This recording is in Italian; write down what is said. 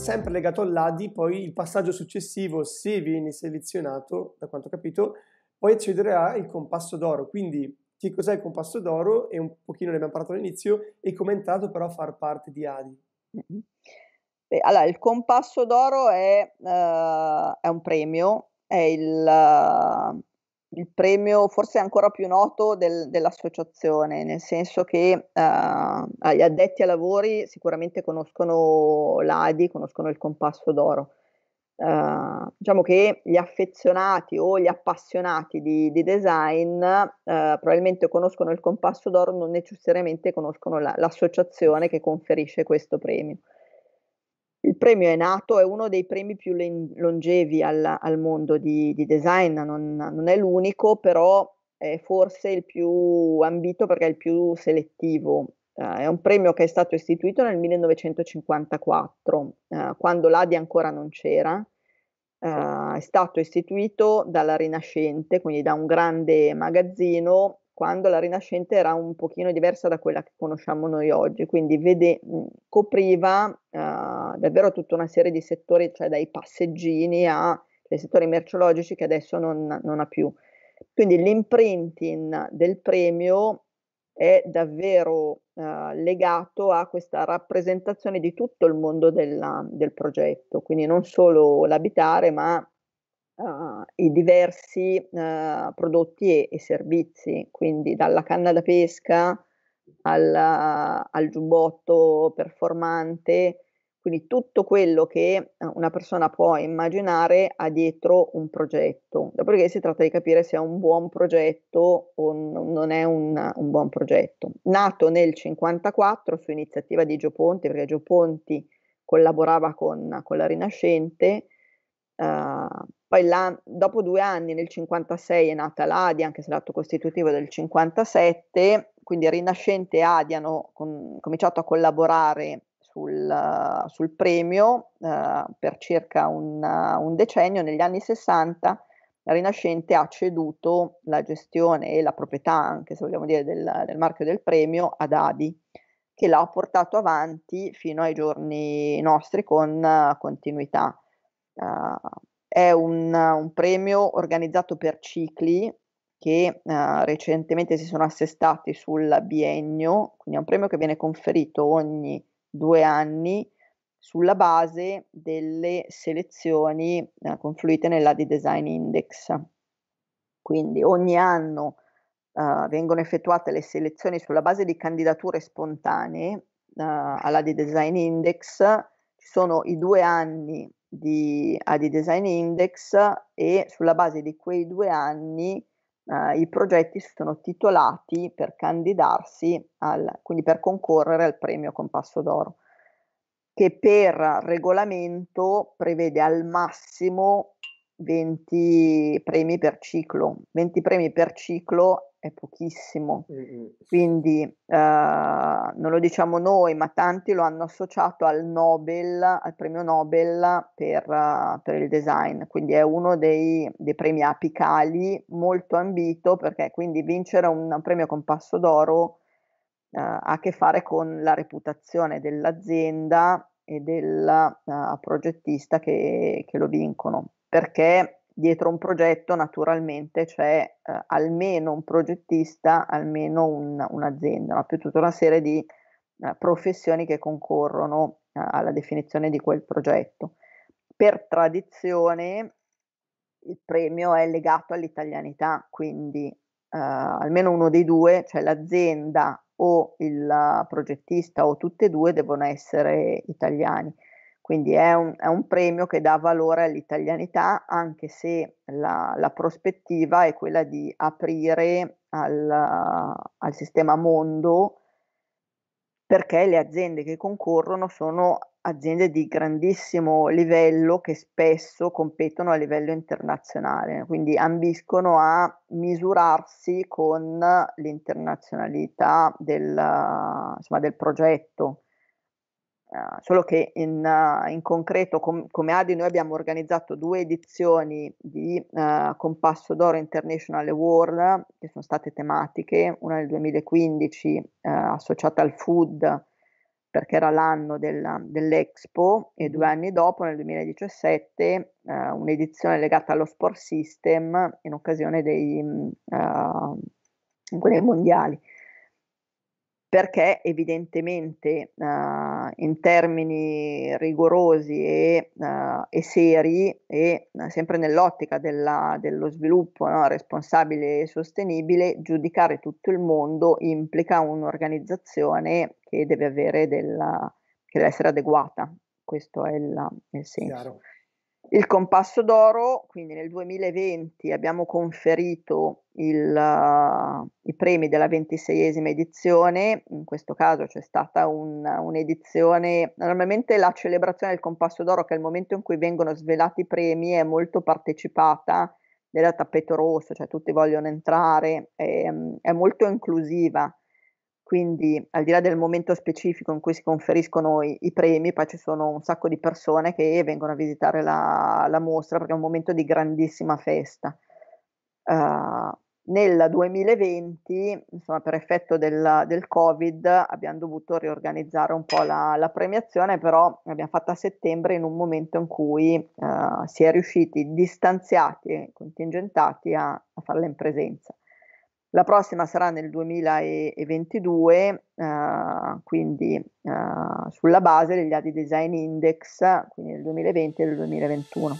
sempre legato all'ADI, poi il passaggio successivo, se vieni selezionato, da quanto ho capito, poi accedere al compasso d'oro. Quindi che cos'è il compasso d'oro e un pochino ne abbiamo parlato all'inizio e come è entrato però a far parte di ADI. Mm-hmm. Beh, allora, il compasso d'oro è, uh, è un premio, è il... Uh il premio forse ancora più noto del, dell'associazione, nel senso che eh, gli addetti ai lavori sicuramente conoscono l'ADI, conoscono il compasso d'oro. Eh, diciamo che gli affezionati o gli appassionati di, di design eh, probabilmente conoscono il compasso d'oro, non necessariamente conoscono la, l'associazione che conferisce questo premio. Il premio è nato, è uno dei premi più longevi al, al, mondo di, di design, non, non, è l'unico, però è forse il più ambito perché è il più selettivo. Uh, è un premio che è stato istituito nel 1954, uh, eh, quando l'ADI ancora non c'era. Uh, è stato istituito dalla Rinascente, quindi da un grande magazzino, quando la Rinascente era un pochino diversa da quella che conosciamo noi oggi, quindi vede, copriva davvero tutta una serie di settori, cioè dai passeggini ai settori merceologici che adesso non, non ha più. Quindi l'imprinting del premio è davvero eh, legato a questa rappresentazione di tutto il mondo della, del progetto, quindi non solo l'abitare, ma Uh, i diversi uh, prodotti e, e, servizi, quindi dalla canna da pesca alla, al giubbotto performante quindi tutto quello che eh, una persona può immaginare ha dietro un progetto, dopodiché si tratta di capire se è un buon progetto o non è un, un, buon progetto. Nato nel 1954 su iniziativa di Gio Ponti, perché Gio Ponti collaborava con, con la Rinascente, eh, poi la, dopo due anni, nel 1956, è nata l'ADI, anche se l'atto costitutivo del 1957, quindi Rinascente e ADI hanno com- cominciato a collaborare sul, sul premio eh, per circa un, un, decennio, negli anni 60 la Rinascente ha ceduto la gestione e la proprietà anche, se vogliamo dire, del, del marchio del premio ad Adi, che l'ha portato avanti fino ai giorni nostri con uh, continuità. Uh, è un, un, premio organizzato per cicli che uh, recentemente si sono assestati sul biennio, quindi è un premio che viene conferito ogni due anni sulla base delle selezioni eh, confluite nella di Design Index. Quindi ogni anno eh, vengono effettuate le selezioni sulla base di candidature spontanee eh, alla di Design Index, ci sono i due anni di AD Design Index e sulla base di quei due anni eh, i progetti sono titolati per candidarsi, al, quindi per concorrere al premio Compasso d'Oro, che per regolamento prevede al massimo 20 premi per ciclo. 20 premi per ciclo è pochissimo, mm, mm, quindi eh, non lo diciamo noi, ma tanti lo hanno associato al Nobel, al premio Nobel per, uh, per il design, quindi è uno dei, dei, premi apicali molto ambito perché quindi vincere un, un premio con passo d'oro uh, ha a che fare con la reputazione dell'azienda e del uh, progettista che, che lo vincono perché dietro un progetto naturalmente c'è eh, almeno un progettista, almeno un, un'azienda, ma più tutta una serie di eh, professioni che concorrono eh, alla definizione di quel progetto. Per tradizione il premio è legato all'italianità, quindi eh, almeno uno dei due, cioè l'azienda o il progettista o tutte e due devono essere italiani quindi è un, è un, premio che dà valore all'italianità, anche se la, la prospettiva è quella di aprire al, al, sistema mondo, perché le aziende che concorrono sono aziende di grandissimo livello che spesso competono a livello internazionale, quindi ambiscono a misurarsi con l'internazionalità del, insomma, del progetto. Ah, solo che in, uh, in concreto, com- come Adi, noi abbiamo organizzato due edizioni di uh, Compasso d'Oro International Award, che sono state tematiche, una nel 2015 eh, associata al food, perché era l'anno del, dell'Expo, e due mm-hmm. anni dopo, nel 2017, un'edizione legata allo sport system in occasione dei, dei mm, mondiali perché evidentemente uh, in termini rigorosi e, uh, e seri e uh, sempre nell'ottica della, dello sviluppo no, responsabile e sostenibile, giudicare tutto il mondo implica un'organizzazione che deve, della, che deve essere adeguata. Questo è il, il senso. Chiaro. Il compasso d'oro, quindi nel 2020 abbiamo conferito il, uh, i premi della ventiseiesima edizione, in questo caso c'è stata un, un'edizione, normalmente la celebrazione del compasso d'oro che è il momento in cui vengono svelati i premi è molto partecipata, era tappeto rosso, cioè tutti vogliono entrare, è, è molto inclusiva quindi al di là del momento specifico in cui si conferiscono i, i premi, poi ci sono un sacco di persone che vengono a visitare la, la mostra perché è un momento di grandissima festa. Uh, nel 2020, insomma, per effetto del, del, Covid, abbiamo dovuto riorganizzare un po' la, la, premiazione, però l'abbiamo fatta a settembre in un momento in cui uh, si è riusciti distanziati e contingentati a, a farla in presenza. La prossima sarà nel 2022, eh, quindi eh, sulla base degli AD Design Index, quindi nel 2020 e nel 2021.